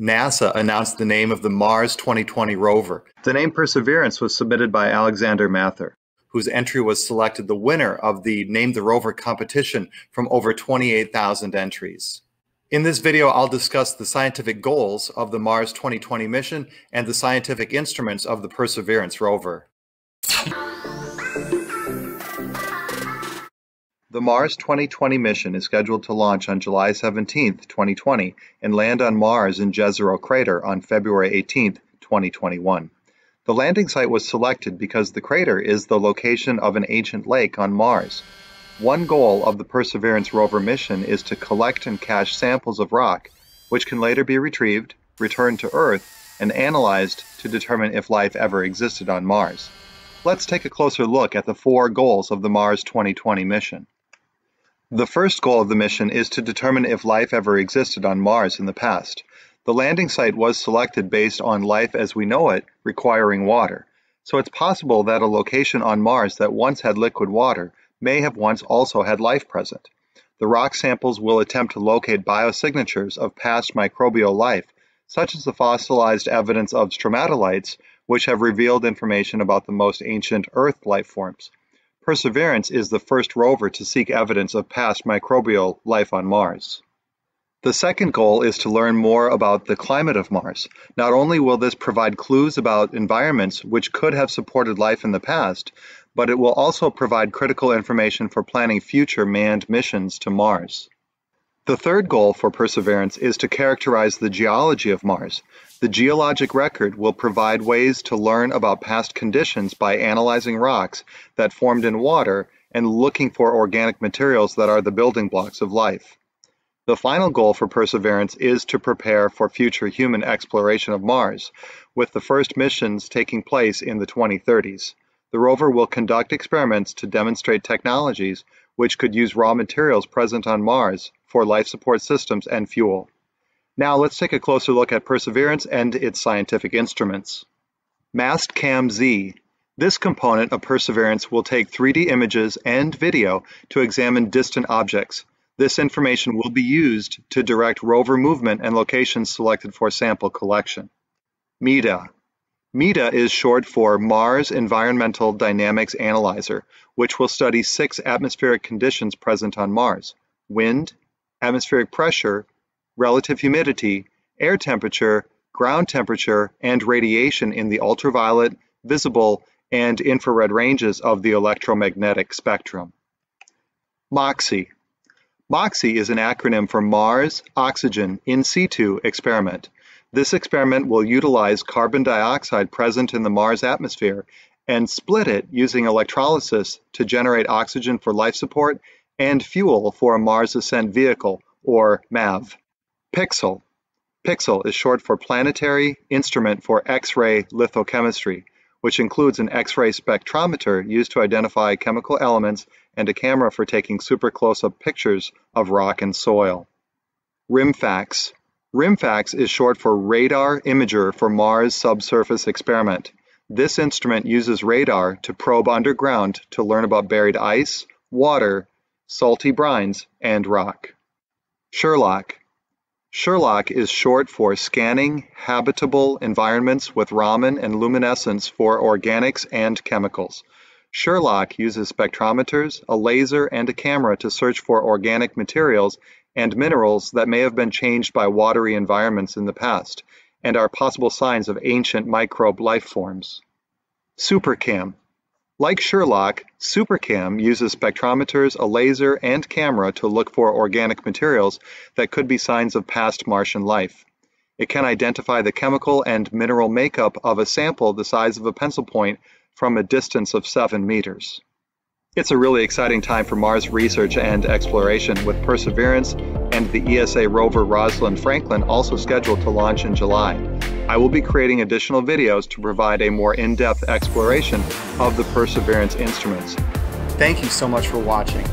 NASA announced the name of the Mars 2020 rover. The name Perseverance was submitted by Alexander Mather, whose entry was selected the winner of the Name the Rover competition from over 28,000 entries. In this video, I'll discuss the scientific goals of the Mars 2020 mission and the scientific instruments of the Perseverance rover. The Mars 2020 mission is scheduled to launch on July 17, 2020, and land on Mars in Jezero crater on February 18, 2021. The landing site was selected because the crater is the location of an ancient lake on Mars. One goal of the Perseverance rover mission is to collect and cache samples of rock, which can later be retrieved, returned to Earth, and analyzed to determine if life ever existed on Mars. Let's take a closer look at the four goals of the Mars 2020 mission. The first goal of the mission is to determine if life ever existed on Mars in the past. The landing site was selected based on life as we know it requiring water, so it's possible that a location on Mars that once had liquid water may have once also had life present. The rock samples will attempt to locate biosignatures of past microbial life, such as the fossilized evidence of stromatolites, which have revealed information about the most ancient Earth life forms. Perseverance is the first rover to seek evidence of past microbial life on Mars. The second goal is to learn more about the climate of Mars. Not only will this provide clues about environments which could have supported life in the past, but it will also provide critical information for planning future manned missions to Mars. The third goal for Perseverance is to characterize the geology of Mars. The geologic record will provide ways to learn about past conditions by analyzing rocks that formed in water and looking for organic materials that are the building blocks of life. The final goal for Perseverance is to prepare for future human exploration of Mars, with the first missions taking place in the 2030s. The rover will conduct experiments to demonstrate technologies which could use raw materials present on Mars for life support systems and fuel. Now let's take a closer look at Perseverance and its scientific instruments. MAST CAM Z. This component of Perseverance will take 3D images and video to examine distant objects. This information will be used to direct rover movement and locations selected for sample collection. MEDA. MEDA is short for Mars Environmental Dynamics Analyzer, which will study six atmospheric conditions present on Mars wind, atmospheric pressure, relative humidity, air temperature, ground temperature, and radiation in the ultraviolet, visible, and infrared ranges of the electromagnetic spectrum. MOXIE. MOXIE is an acronym for Mars Oxygen In Situ Experiment. This experiment will utilize carbon dioxide present in the Mars atmosphere and split it using electrolysis to generate oxygen for life support and fuel for a Mars Ascent Vehicle, or MAV. Pixel. Pixel is short for Planetary Instrument for X-ray Lithochemistry, which includes an X-ray spectrometer used to identify chemical elements and a camera for taking super close-up pictures of rock and soil. RIMFAX. RIMFAX is short for Radar Imager for Mars Subsurface Experiment. This instrument uses radar to probe underground to learn about buried ice, water, salty brines, and rock. Sherlock Sherlock is short for Scanning Habitable Environments with Raman and Luminescence for Organics and Chemicals. Sherlock uses spectrometers, a laser, and a camera to search for organic materials and minerals that may have been changed by watery environments in the past and are possible signs of ancient microbe life forms. Supercam like Sherlock, Supercam uses spectrometers, a laser, and camera to look for organic materials that could be signs of past Martian life. It can identify the chemical and mineral makeup of a sample the size of a pencil point from a distance of 7 meters. It's a really exciting time for Mars research and exploration, with Perseverance and the ESA rover Rosalind Franklin also scheduled to launch in July. I will be creating additional videos to provide a more in-depth exploration of the Perseverance instruments. Thank you so much for watching.